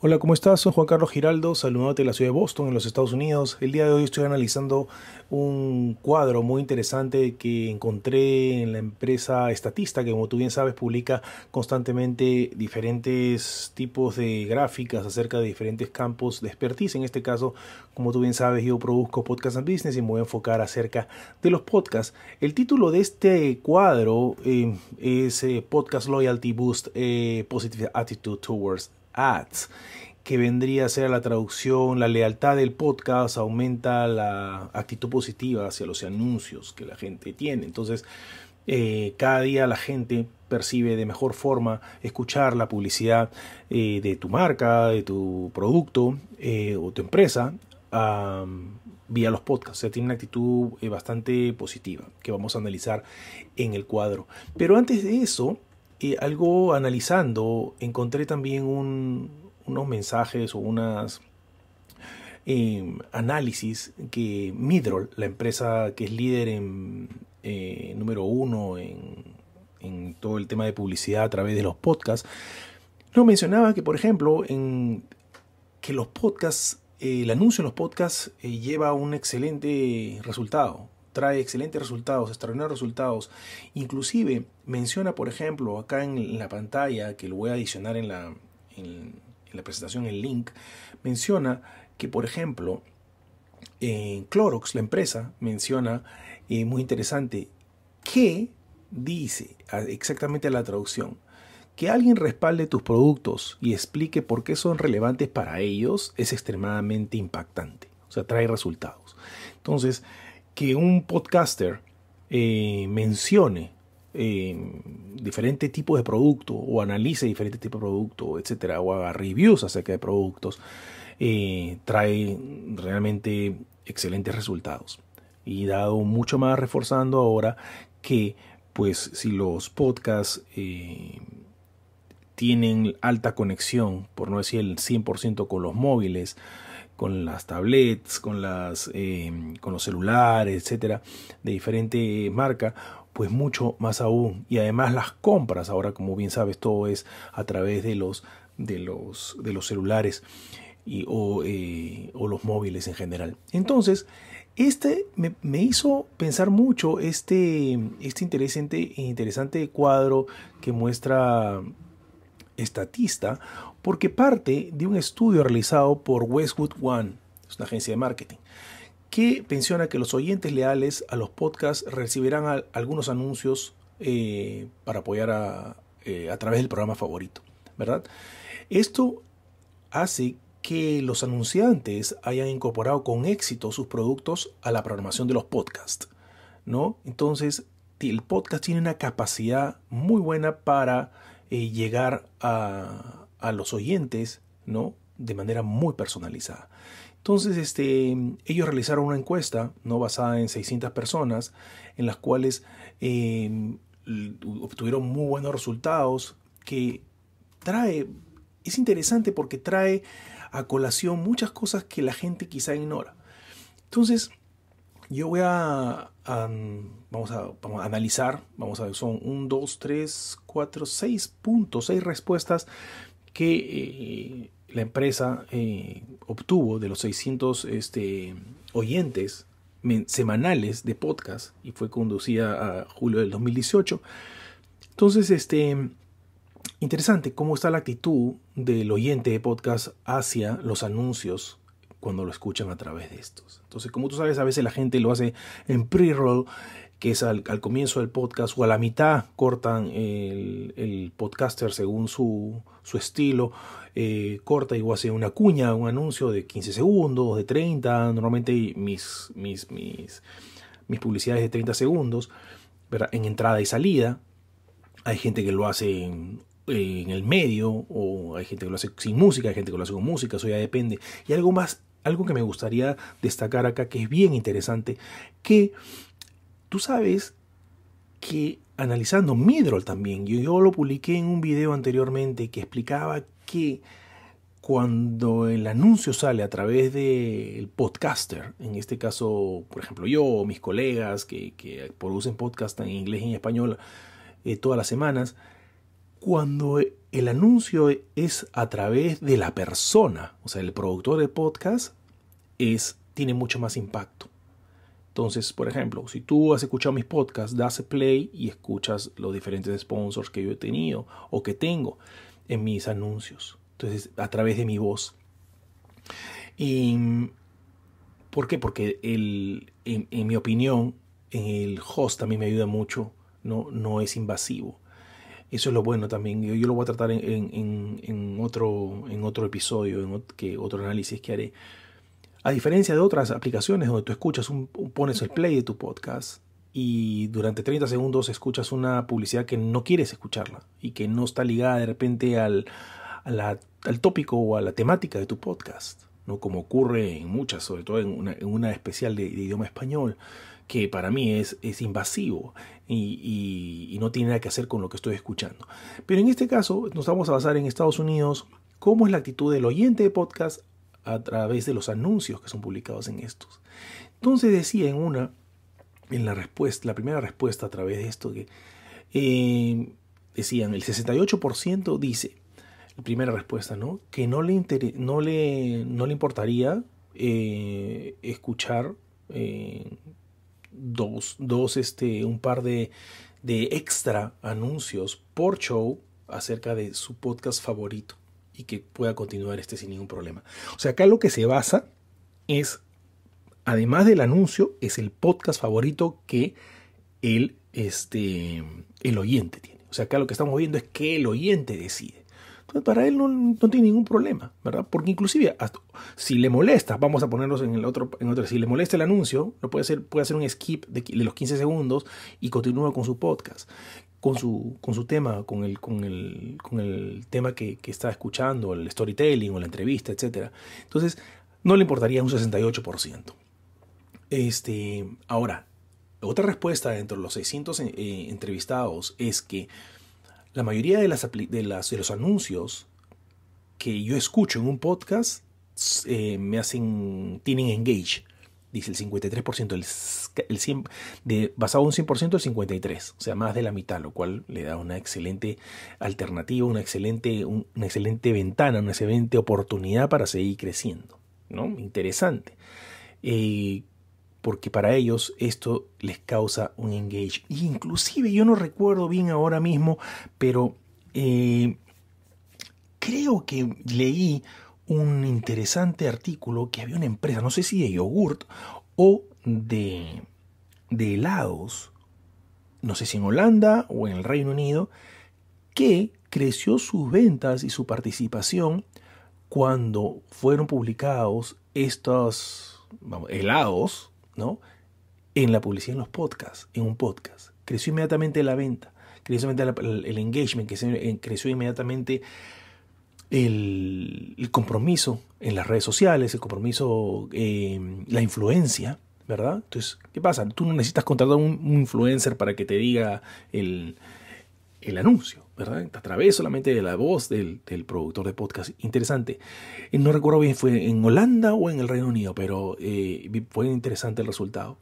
Hola, ¿cómo estás? Soy Juan Carlos Giraldo, saludándote de la ciudad de Boston, en los Estados Unidos. El día de hoy estoy analizando un cuadro muy interesante que encontré en la empresa Estatista, que como tú bien sabes publica constantemente diferentes tipos de gráficas acerca de diferentes campos de expertise. En este caso, como tú bien sabes, yo produzco Podcast and Business y me voy a enfocar acerca de los podcasts. El título de este cuadro eh, es eh, Podcast Loyalty Boost eh, Positive Attitude Towards Ads, que vendría a ser la traducción, la lealtad del podcast aumenta la actitud positiva hacia los anuncios que la gente tiene. Entonces, eh, cada día la gente percibe de mejor forma escuchar la publicidad eh, de tu marca, de tu producto eh, o tu empresa vía los podcasts. O sea, tiene una actitud bastante positiva que vamos a analizar en el cuadro. Pero antes de eso, algo analizando, encontré también unos mensajes o unas em, análisis que Midroll, la empresa que es líder en eh, número uno en, todo el tema de publicidad a través de los podcasts, nos mencionaba que, por ejemplo, en, que los podcasts, el anuncio en los podcasts eh, lleva un excelente resultado, trae excelentes resultados, extraordinarios resultados. Inclusive menciona, por ejemplo, acá en la pantalla, que lo voy a adicionar en la, en, la presentación, el link, menciona que, por ejemplo, en Clorox, la empresa, menciona, eh, muy interesante, que dice exactamente la traducción, que alguien respalde tus productos y explique por qué son relevantes para ellos es extremadamente impactante, o sea, trae resultados. Entonces, que un podcaster eh, mencione eh, diferentes tipos de producto o analice diferentes tipos de producto etcétera, o haga reviews acerca de productos, eh, trae realmente excelentes resultados. Y dado mucho más reforzando ahora que, pues, si los podcasts tienen alta conexión, por no decir el 100% con los móviles, con las tablets, con, las, eh, con los celulares, etcétera, de diferente marca, pues mucho más aún. Y además las compras, ahora como bien sabes, todo es a través de los, de los, de los celulares y, o, eh, los móviles en general. Entonces, este me, me, hizo pensar mucho este, este interesante, interesante cuadro que muestra estatista porque parte de un estudio realizado por Westwood One, es una agencia de marketing, que menciona que los oyentes leales a los podcasts recibirán algunos anuncios eh, para apoyar a, eh, a través del programa favorito, ¿verdad? Esto hace que los anunciantes hayan incorporado con éxito sus productos a la programación de los podcasts, ¿no? Entonces, el podcast tiene una capacidad muy buena para eh, llegar a, los oyentes, ¿no? De manera muy personalizada. Entonces, este, ellos realizaron una encuesta, ¿no? Basada en 600 personas, en las cuales em, obtuvieron muy buenos resultados, que trae, es interesante porque trae a colación muchas cosas que la gente quizá ignora. Entonces, yo voy a, vamos a, analizar, vamos a ver, son un 2, 3, cuatro 6 puntos, seis respuestas que eh, la empresa eh, obtuvo de los 600 este, oyentes semanales de podcast y fue conducida a julio del 2018. Entonces, este, interesante cómo está la actitud del oyente de podcast hacia los anuncios cuando lo escuchan a través de estos. Entonces, como tú sabes, a veces la gente lo hace en pre-roll, que es al, comienzo del podcast, o a la mitad cortan el, podcaster según su, estilo, eh, corta y hace una cuña, un anuncio de 15 segundos, de 30, normalmente mis, mis, mis, publicidades de 30 segundos, en entrada y salida. Hay gente que lo hace en en el medio, o hay gente que lo hace sin música, hay gente que lo hace con música, eso ya depende. Y algo más algo que me gustaría destacar acá, que es bien interesante, que tú sabes que analizando Midroll también, yo, lo publiqué en un video anteriormente que explicaba que cuando el anuncio sale a través del podcaster, en este caso, por ejemplo, yo o mis colegas que, que producen podcast en inglés y en español eh, todas las semanas, cuando el anuncio es a través de la persona, o sea, el productor de podcast, es, tiene mucho más impacto. Entonces, por ejemplo, si tú has escuchado mis podcasts, das play y escuchas los diferentes sponsors que yo he tenido o que tengo en mis anuncios. Entonces, a través de mi voz. ¿Por qué? Porque el, en, mi opinión, el host también me ayuda mucho. No, no es invasivo eso es lo bueno también. Yo, lo voy a tratar en, otro, en otro episodio, en otro, que, otro análisis que haré. A diferencia de otras aplicaciones donde tú escuchas, un, pones el play de tu podcast y durante 30 segundos escuchas una publicidad que no quieres escucharla y que no está ligada de repente al, al tópico o a la temática de tu podcast como ocurre en muchas, sobre todo en una, especial de, idioma español, que para mí es, es invasivo y, no tiene nada que hacer con lo que estoy escuchando. Pero en este caso nos vamos a basar en Estados Unidos, cómo es la actitud del oyente de podcast a través de los anuncios que son publicados en estos. Entonces decía en una, en la respuesta, la primera respuesta a través de esto que eh, decían el 68% dice primera respuesta, ¿no? Que no le, no le, no le importaría eh, escuchar eh, dos, dos, este, un par de, extra anuncios por show acerca de su podcast favorito y que pueda continuar este sin ningún problema. O sea, acá lo que se basa es, además del anuncio, es el podcast favorito que el, este, el oyente tiene. O sea, acá lo que estamos viendo es que el oyente decide. Pues, para él no, no, tiene ningún problema, ¿verdad? Porque inclusive hasta, si le molesta, vamos a ponerlos en el otro, en otro, si le molesta el anuncio, lo puede hacer, puede hacer un skip de, los 15 segundos y continúa con su podcast, con su, con su tema, con el, con el, con el tema que, que, está escuchando, el storytelling o la entrevista, etc. Entonces, no le importaría un 68%. Este, ahora, otra respuesta dentro de los 600 eh, entrevistados es que la mayoría de, las, de, las, los anuncios que yo escucho en un podcast eh, me hacen, tienen engage. Dice el 53%, 100, de, basado en un 100%, el 53%, o sea, más de la mitad, lo cual le da una excelente alternativa, una excelente, una excelente ventana, una excelente oportunidad para seguir creciendo. ¿no? Interesante. Eh, porque para ellos esto les causa un engage. inclusive yo no recuerdo bien ahora mismo, pero eh, creo que leí un interesante artículo que había una empresa, no sé si de yogurt o de, de helados, no sé si en Holanda o en el Reino Unido, que creció sus ventas y su participación cuando fueron publicados estos helados ¿no? En la publicidad, en los podcasts, en un podcast. Creció inmediatamente la venta, creció inmediatamente el engagement, creció eh, inmediatamente el, compromiso en las redes sociales, el compromiso, em, la influencia, ¿verdad? Entonces, ¿qué pasa? Tú no necesitas contratar a un influencer para que te diga el, el anuncio, ¿verdad? A través solamente de la voz del, del, productor de podcast. Interesante. Eh, no recuerdo bien, fue en Holanda o en el Reino Unido, pero eh, fue interesante el resultado.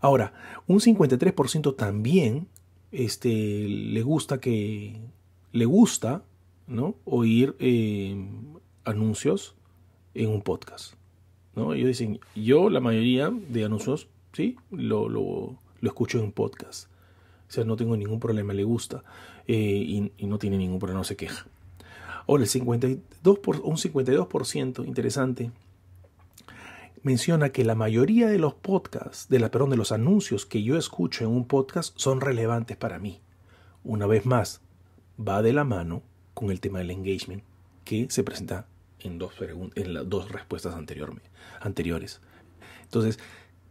Ahora, un 53% también este, le gusta que le gusta ¿no? oír eh, anuncios en un podcast. ¿no? Ellos dicen, yo la mayoría de anuncios, sí, lo, lo, lo escucho en podcast. O sea, no tengo ningún problema, le gusta eh, y, no tiene ningún problema, no se queja. Ahora, el 52 por, un 52% interesante menciona que la mayoría de los podcasts, de la, perdón, de los anuncios que yo escucho en un podcast son relevantes para mí. Una vez más, va de la mano con el tema del engagement que se presenta en dos, en las dos respuestas anteriores. Entonces,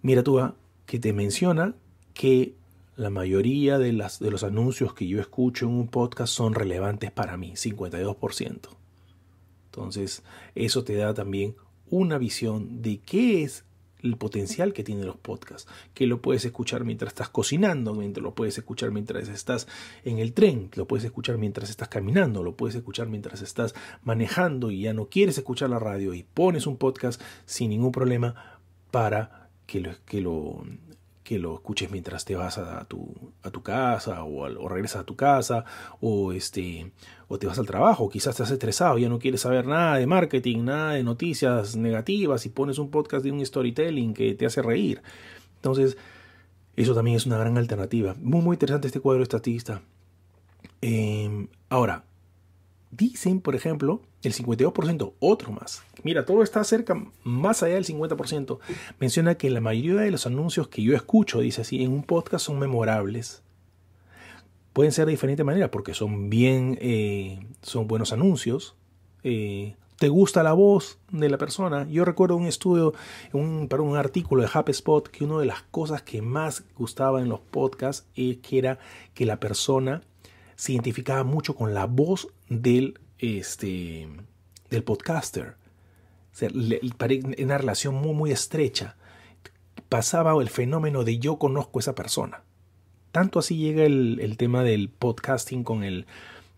mira tú ah, que te menciona que la mayoría de, las, de los anuncios que yo escucho en un podcast son relevantes para mí, 52%. Entonces, eso te da también una visión de qué es el potencial que tienen los podcasts, que lo puedes escuchar mientras estás cocinando, mientras lo puedes escuchar mientras estás en el tren, lo puedes escuchar mientras estás caminando, lo puedes escuchar mientras estás manejando y ya no quieres escuchar la radio y pones un podcast sin ningún problema para que lo, que lo escuches mientras te vas a tu, a tu casa o, o, regresas a tu casa o, este, o te vas al trabajo, quizás estás estresado, ya no quieres saber nada de marketing, nada de noticias negativas y pones un podcast de un storytelling que te hace reír. Entonces, eso también es una gran alternativa. Muy, muy interesante este cuadro estatista. Em, ahora, Dicen, por ejemplo, el 52%, otro más. Mira, todo está cerca, más allá del 50%. Menciona que la mayoría de los anuncios que yo escucho, dice así, en un podcast son memorables. Pueden ser de diferente manera porque son bien, eh, son buenos anuncios. Eh, te gusta la voz de la persona. Yo recuerdo un estudio, un, un artículo de HubSpot que una de las cosas que más gustaba en los podcasts es que era que la persona se identificaba mucho con la voz del, este, del podcaster. O sea, una relación muy, muy estrecha. Pasaba el fenómeno de yo conozco a esa persona. Tanto así llega el, el tema del podcasting con el,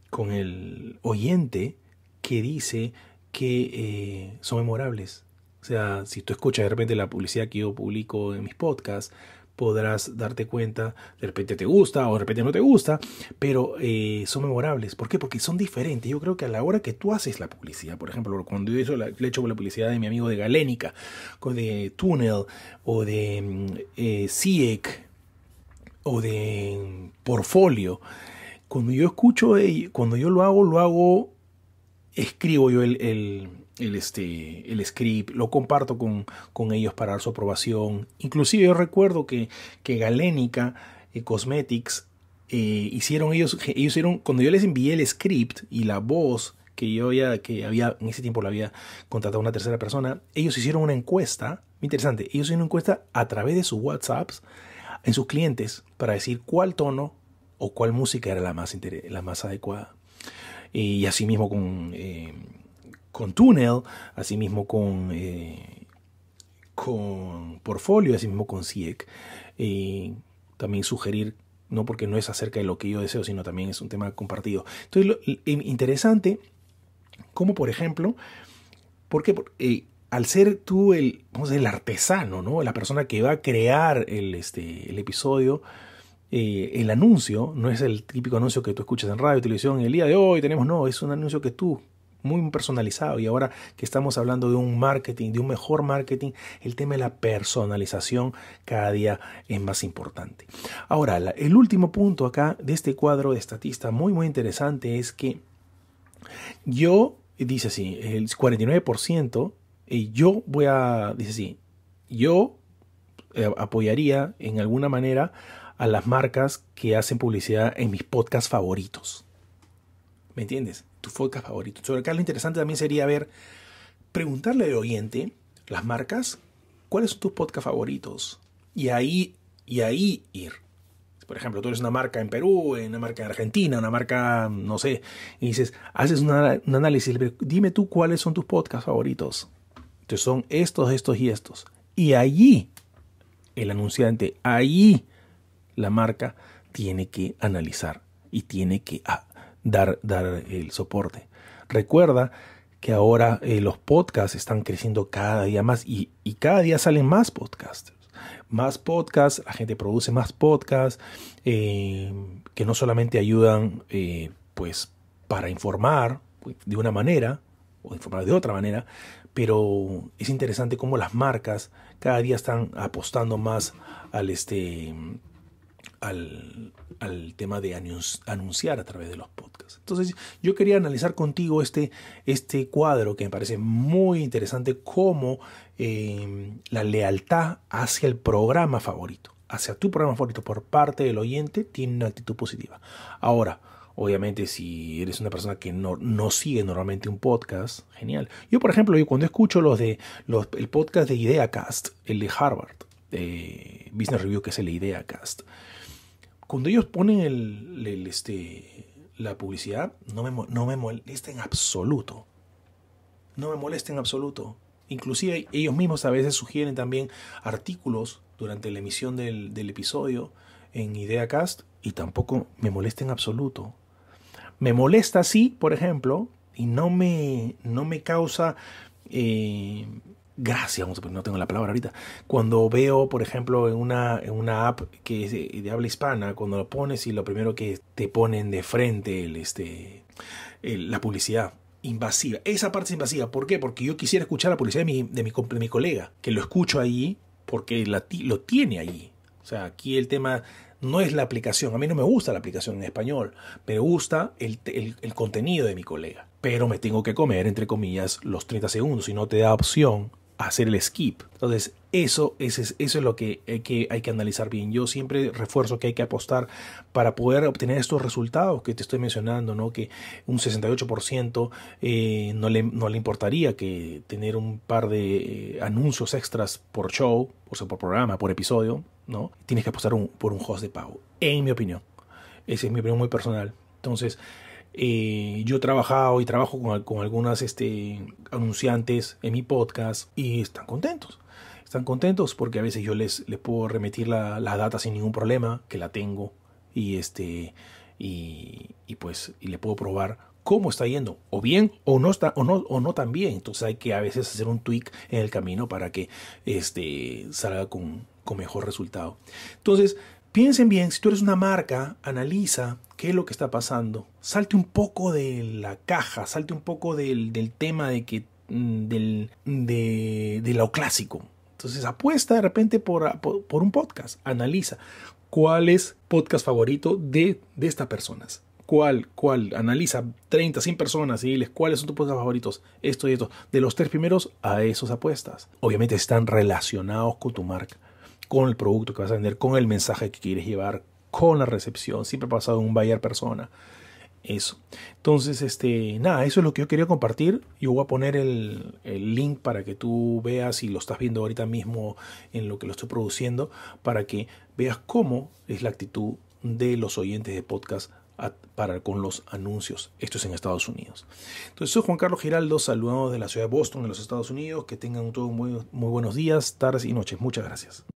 con el oyente que dice que eh, son memorables. O sea, si tú escuchas de repente la publicidad que yo publico en mis podcasts, podrás darte cuenta, de repente te gusta o de repente no te gusta, pero eh, son memorables. ¿Por qué? Porque son diferentes. Yo creo que a la hora que tú haces la publicidad, por ejemplo, cuando yo le he hecho la publicidad de mi amigo de Galénica, o de Tunnel, o de mm, eh, CIEC, e o de mm, Portfolio, cuando yo escucho, eh, cuando yo lo hago, lo hago, escribo yo el el, este, el script, lo comparto con, ellos para dar su aprobación. Inclusive yo recuerdo que, Galénica y eh, Cosmetics eh, hicieron ellos, ellos hicieron, cuando yo les envié el script y la voz que yo ya que había en ese tiempo la había contratado una tercera persona, ellos hicieron una encuesta, muy interesante, ellos hicieron una encuesta a través de sus WhatsApps en sus clientes para decir cuál tono o cuál música era la más, la más adecuada. Eh, y, así asimismo con con Tunnel, asimismo con, eh, con Portfolio, asimismo con CIEC. E también sugerir, no porque no es acerca de lo que yo deseo, sino también es un tema compartido. Entonces, lo, eh, interesante, como por ejemplo, porque eh, al ser tú el, el artesano, ¿no? la persona que va a crear el, este, el episodio, el anuncio no es el típico anuncio que tú escuchas en radio, televisión, el día de hoy tenemos, no, es un anuncio que tú muy personalizado. Y ahora que estamos hablando de un marketing, de un mejor marketing, el tema de la personalización cada día es más importante. Ahora, el último punto acá de este cuadro de estatista muy, muy interesante es que yo, dice así, el 49%, y yo voy a, dice así, yo eh, apoyaría en alguna manera a las marcas que hacen publicidad en mis podcasts favoritos. ¿Me entiendes? Tus podcast favoritos. Sobre acá lo interesante también sería ver, preguntarle al oyente, las marcas, ¿cuáles son tus podcasts favoritos? Y ahí, y ahí ir. Por ejemplo, tú eres una marca en Perú, una marca en Argentina, una marca, no sé, y dices, haces un análisis, dime tú cuáles son tus podcasts favoritos. Entonces son estos, estos y estos. Y allí, el anunciante, allí la marca tiene que analizar y tiene que dar, el soporte. Recuerda que ahora eh, los podcasts están creciendo cada día más y, cada día salen más podcasts más podcasts, la gente produce más podcasts eh, que no solamente ayudan eh, pues para informar de una manera o informar de otra manera, pero es interesante cómo las marcas cada día están apostando más al este al, al tema de anunciar a través de los podcasts. Entonces yo quería analizar contigo este, este cuadro que me parece muy interesante, cómo em, la lealtad hacia el programa favorito, hacia tu programa favorito por parte del oyente, tiene una actitud positiva. Ahora, Obviamente, si eres una persona que no, no, sigue normalmente un podcast, genial. Yo, por ejemplo, yo cuando escucho los de el podcast de IdeaCast, el de Harvard, Business Review, que es el IdeaCast, cuando ellos ponen el, el este, la publicidad no me, no me molesta en absoluto. No me molesta en absoluto. Inclusive ellos mismos a veces sugieren también artículos durante la emisión del, episodio en IdeaCast y tampoco me molesta en absoluto. Me molesta sí, por ejemplo, y no me, no me causa eh, Gracias, no tengo la palabra ahorita, cuando veo, por ejemplo, en una, en una app que es de, habla hispana, cuando lo pones y lo primero que te ponen de frente el, este, la publicidad invasiva. Esa parte es invasiva. ¿Por qué? Porque yo quisiera escuchar la publicidad de mi, de mi, mi colega, que lo escucho ahí porque la, lo tiene ahí. O sea, aquí el tema no es la aplicación. A mí no me gusta la aplicación en español. Me gusta el, el, el contenido de mi colega. Pero me tengo que comer, entre comillas, los 30 segundos y no te da opción hacer el skip. Entonces, eso, es, eso es lo que hay, eh, que hay que analizar bien. Yo siempre refuerzo que hay que apostar para poder obtener estos resultados que te estoy mencionando, ¿no? que un 68% eh, no, le, no le importaría que tener un par de eh, anuncios extras por show, o sea, por programa, por episodio. ¿no? Tienes que apostar un, por un host de pago, en mi opinión. Esa es mi opinión muy personal. Entonces, eh, yo he trabajado y trabajo con, con algunas este, anunciantes en mi podcast y están contentos. Están contentos porque a veces yo les, les puedo remitir la, data sin ningún problema, que la tengo, y este y, pues y le puedo probar cómo está yendo o bien o no o no o no tan bien entonces hay que a veces hacer un tweak en el camino para que este salga con, con mejor resultado entonces Piensen bien, si tú eres una marca, analiza qué es lo que está pasando. Salte un poco de la caja, salte un poco del, tema de que mm, del, de, de, lo clásico. Entonces apuesta de repente por, un podcast, analiza cuál es podcast favorito de, de estas personas. ¿Cuál? ¿Cuál? Analiza 30, 100 personas y diles cuáles son tus podcasts favoritos, esto y esto. De los tres primeros a esos apuestas. Obviamente están relacionados con tu marca con el producto que vas a vender, con el mensaje que quieres llevar, con la recepción. Siempre ha pasado un buyer persona. Eso. Entonces, este, nada, eso es lo que yo quería compartir. Yo voy a poner el, link para que tú veas, y lo estás viendo ahorita mismo en lo que lo estoy produciendo, para que veas cómo es la actitud de los oyentes de podcast para con los anuncios. Esto es en Estados Unidos. Entonces, soy Juan Carlos Giraldo, saludamos de la ciudad de Boston, en los Estados Unidos. Que tengan todos muy, muy buenos días, tardes y noches. Muchas gracias.